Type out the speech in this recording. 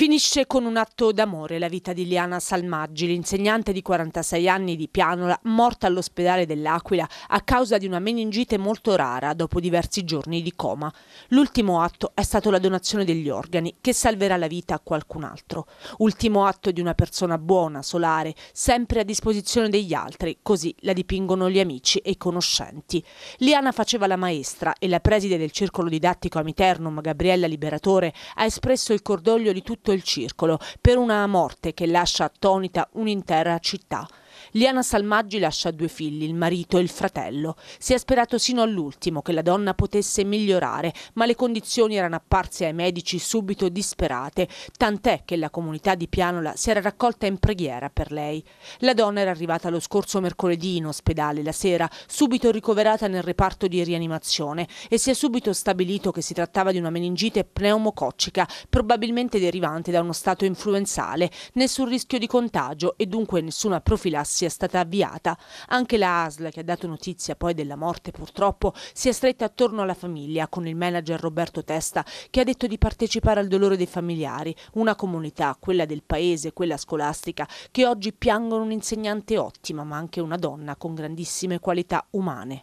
Finisce con un atto d'amore la vita di Liana Salmaggi, l'insegnante di 46 anni di Pianola, morta all'ospedale dell'Aquila a causa di una meningite molto rara dopo diversi giorni di coma. L'ultimo atto è stato la donazione degli organi, che salverà la vita a qualcun altro. Ultimo atto di una persona buona, solare, sempre a disposizione degli altri, così la dipingono gli amici e i conoscenti. Liana faceva la maestra e la preside del circolo didattico Amiternum, Gabriella Liberatore, ha espresso il cordoglio di tutti tutto il circolo per una morte che lascia attonita un'intera città. Liana Salmaggi lascia due figli, il marito e il fratello. Si è sperato sino all'ultimo che la donna potesse migliorare, ma le condizioni erano apparse ai medici subito disperate, tant'è che la comunità di Pianola si era raccolta in preghiera per lei. La donna era arrivata lo scorso mercoledì in ospedale la sera, subito ricoverata nel reparto di rianimazione e si è subito stabilito che si trattava di una meningite pneumococcica, probabilmente derivante da uno stato influenzale, nessun rischio di contagio e dunque nessuna profilassi sia stata avviata. Anche la ASL, che ha dato notizia poi della morte purtroppo, si è stretta attorno alla famiglia con il manager Roberto Testa che ha detto di partecipare al dolore dei familiari, una comunità, quella del paese, quella scolastica, che oggi piangono un'insegnante ottima ma anche una donna con grandissime qualità umane.